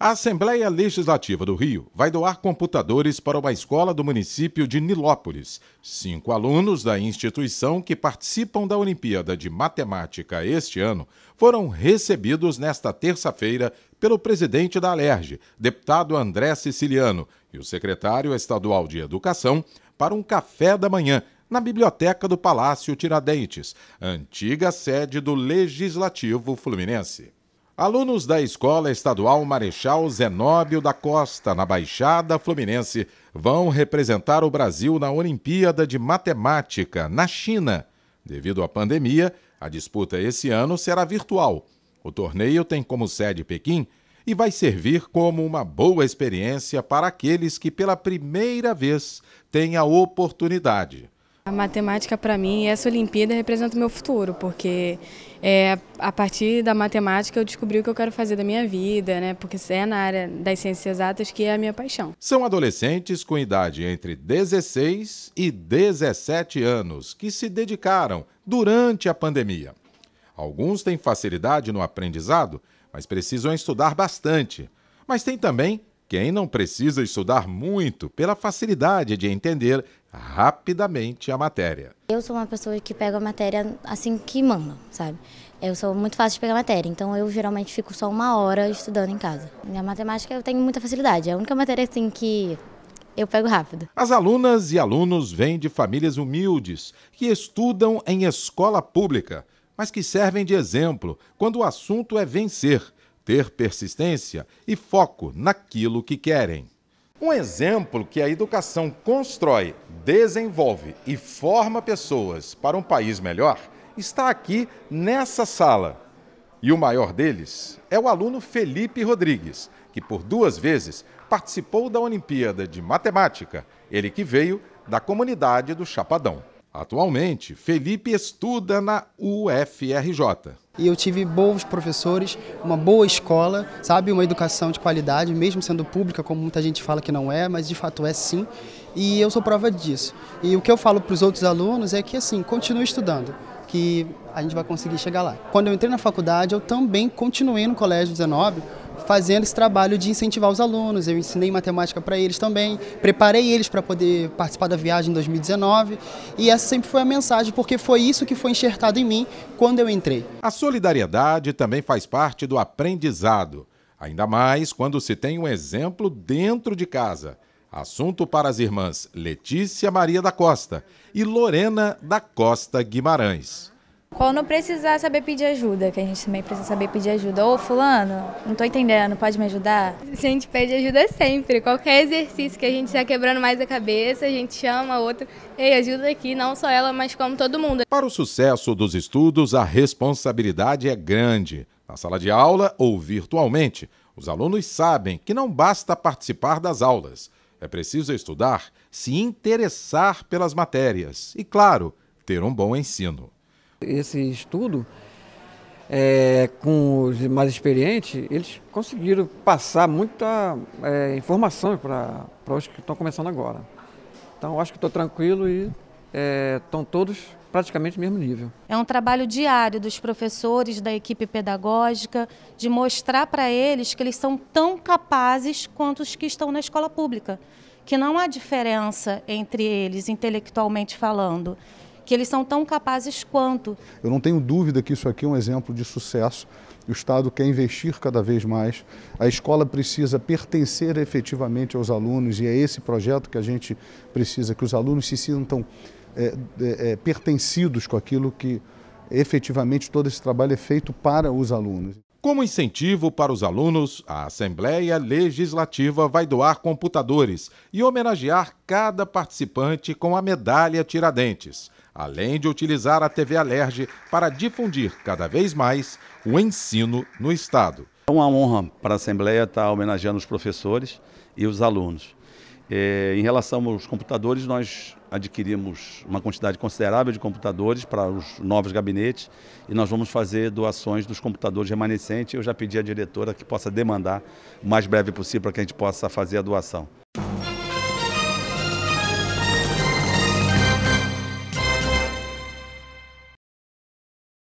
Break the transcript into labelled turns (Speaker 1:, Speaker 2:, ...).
Speaker 1: A Assembleia Legislativa do Rio vai doar computadores para uma escola do município de Nilópolis. Cinco alunos da instituição que participam da Olimpíada de Matemática este ano foram recebidos nesta terça-feira pelo presidente da Alerj, deputado André Siciliano, e o secretário estadual de Educação para um café da manhã na biblioteca do Palácio Tiradentes, antiga sede do Legislativo Fluminense. Alunos da Escola Estadual Marechal Zenóbio da Costa, na Baixada Fluminense, vão representar o Brasil na Olimpíada de Matemática, na China. Devido à pandemia, a disputa esse ano será virtual. O torneio tem como sede Pequim e vai servir como uma boa experiência para aqueles que pela primeira vez têm a oportunidade a matemática para mim, essa Olimpíada representa o meu futuro, porque é, a partir da matemática eu descobri o que eu quero fazer da minha vida, né? Porque é na área das ciências exatas que é a minha paixão. São adolescentes com idade entre 16 e 17 anos que se dedicaram durante a pandemia. Alguns têm facilidade no aprendizado, mas precisam estudar bastante. Mas tem também quem não precisa estudar muito pela facilidade de entender rapidamente a matéria. Eu sou uma pessoa que pega a matéria assim que manda, sabe? Eu sou muito fácil de pegar matéria, então eu geralmente fico só uma hora estudando em casa. Minha matemática eu tenho muita facilidade, é a única matéria assim que eu pego rápido. As alunas e alunos vêm de famílias humildes, que estudam em escola pública, mas que servem de exemplo quando o assunto é vencer ter persistência e foco naquilo que querem. Um exemplo que a educação constrói, desenvolve e forma pessoas para um país melhor está aqui nessa sala. E o maior deles é o aluno Felipe Rodrigues, que por duas vezes participou da Olimpíada de Matemática, ele que veio da comunidade do Chapadão. Atualmente, Felipe estuda na UFRJ e eu tive bons professores, uma boa escola, sabe, uma educação de qualidade, mesmo sendo pública, como muita gente fala que não é, mas de fato é sim, e eu sou prova disso. E o que eu falo para os outros alunos é que assim, continue estudando, que a gente vai conseguir chegar lá. Quando eu entrei na faculdade, eu também continuei no colégio 19, fazendo esse trabalho de incentivar os alunos. Eu ensinei matemática para eles também, preparei eles para poder participar da viagem em 2019 e essa sempre foi a mensagem, porque foi isso que foi enxertado em mim quando eu entrei. A solidariedade também faz parte do aprendizado, ainda mais quando se tem um exemplo dentro de casa. Assunto para as irmãs Letícia Maria da Costa e Lorena da Costa Guimarães. Quando precisar saber pedir ajuda, que a gente também precisa saber pedir ajuda. Ô, fulano, não tô entendendo, pode me ajudar? A gente pede ajuda sempre. Qualquer exercício que a gente está quebrando mais a cabeça, a gente chama outro. Ei, ajuda aqui, não só ela, mas como todo mundo. Para o sucesso dos estudos, a responsabilidade é grande. Na sala de aula ou virtualmente, os alunos sabem que não basta participar das aulas. É preciso estudar, se interessar pelas matérias e, claro, ter um bom ensino. Esse estudo, é, com os mais experientes, eles conseguiram passar muita é, informação para os que estão começando agora. Então, acho que estou tranquilo e estão é, todos praticamente no mesmo nível. É um trabalho diário dos professores, da equipe pedagógica, de mostrar para eles que eles são tão capazes quanto os que estão na escola pública, que não há diferença entre eles, intelectualmente falando que eles são tão capazes quanto. Eu não tenho dúvida que isso aqui é um exemplo de sucesso. O Estado quer investir cada vez mais. A escola precisa pertencer efetivamente aos alunos e é esse projeto que a gente precisa, que os alunos se sintam é, é, é pertencidos com aquilo que efetivamente todo esse trabalho é feito para os alunos. Como incentivo para os alunos, a Assembleia Legislativa vai doar computadores e homenagear cada participante com a medalha Tiradentes, além de utilizar a TV Alerge para difundir cada vez mais o ensino no Estado. É uma honra para a Assembleia estar homenageando os professores e os alunos. É, em relação aos computadores, nós adquirimos uma quantidade considerável de computadores para os novos gabinetes e nós vamos fazer doações dos computadores remanescentes. Eu já pedi à diretora que possa demandar o mais breve possível para que a gente possa fazer a doação.